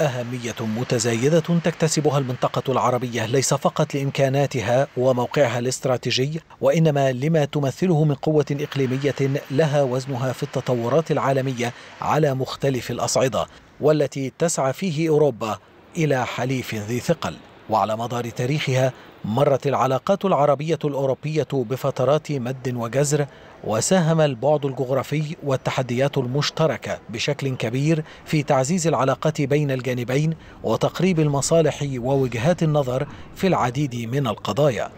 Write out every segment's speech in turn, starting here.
أهمية متزايدة تكتسبها المنطقة العربية ليس فقط لإمكاناتها وموقعها الاستراتيجي وإنما لما تمثله من قوة إقليمية لها وزنها في التطورات العالمية على مختلف الأصعدة والتي تسعى فيه أوروبا إلى حليف ذي ثقل وعلى مدار تاريخها مرت العلاقات العربية الأوروبية بفترات مد وجزر وساهم البعد الجغرافي والتحديات المشتركه بشكل كبير في تعزيز العلاقات بين الجانبين وتقريب المصالح ووجهات النظر في العديد من القضايا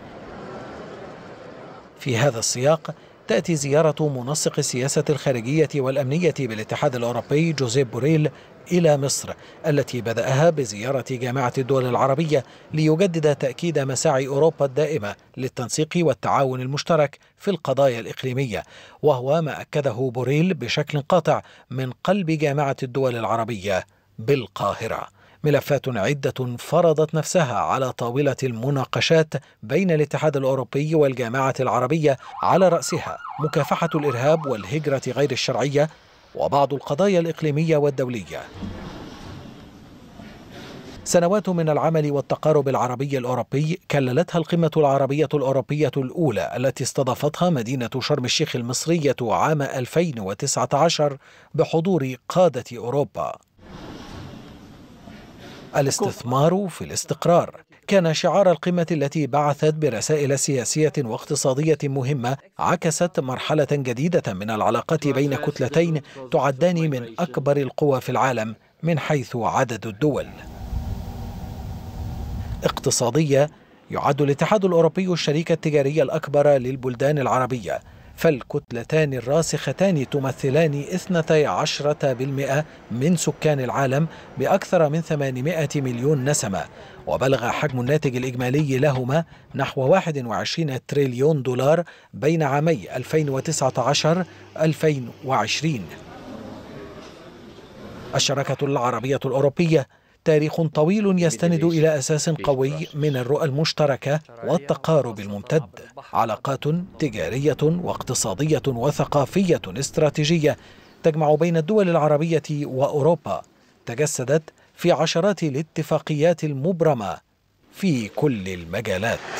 في هذا السياق تأتي زيارة منسق السياسة الخارجية والأمنية بالاتحاد الأوروبي جوزيف بوريل إلى مصر التي بدأها بزيارة جامعة الدول العربية ليجدد تأكيد مساعي أوروبا الدائمة للتنسيق والتعاون المشترك في القضايا الإقليمية وهو ما أكده بوريل بشكل قاطع من قلب جامعة الدول العربية بالقاهرة ملفات عدة فرضت نفسها على طاولة المناقشات بين الاتحاد الأوروبي والجامعة العربية على رأسها مكافحة الإرهاب والهجرة غير الشرعية وبعض القضايا الإقليمية والدولية سنوات من العمل والتقارب العربي الأوروبي كللتها القمة العربية الأوروبية الأولى التي استضافتها مدينة شرم الشيخ المصرية عام 2019 بحضور قادة أوروبا الاستثمار في الاستقرار كان شعار القمة التي بعثت برسائل سياسية واقتصادية مهمة عكست مرحلة جديدة من العلاقات بين كتلتين تعدان من أكبر القوى في العالم من حيث عدد الدول اقتصادية يعد الاتحاد الأوروبي الشريك التجاري الأكبر للبلدان العربية فالكتلتان الراسختان تمثلان 12% من سكان العالم بأكثر من 800 مليون نسمة وبلغ حجم الناتج الإجمالي لهما نحو 21 تريليون دولار بين عامي 2019 2020 الشراكة العربية الأوروبية تاريخ طويل يستند إلى أساس قوي من الرؤى المشتركة والتقارب الممتد علاقات تجارية واقتصادية وثقافية استراتيجية تجمع بين الدول العربية وأوروبا تجسدت في عشرات الاتفاقيات المبرمة في كل المجالات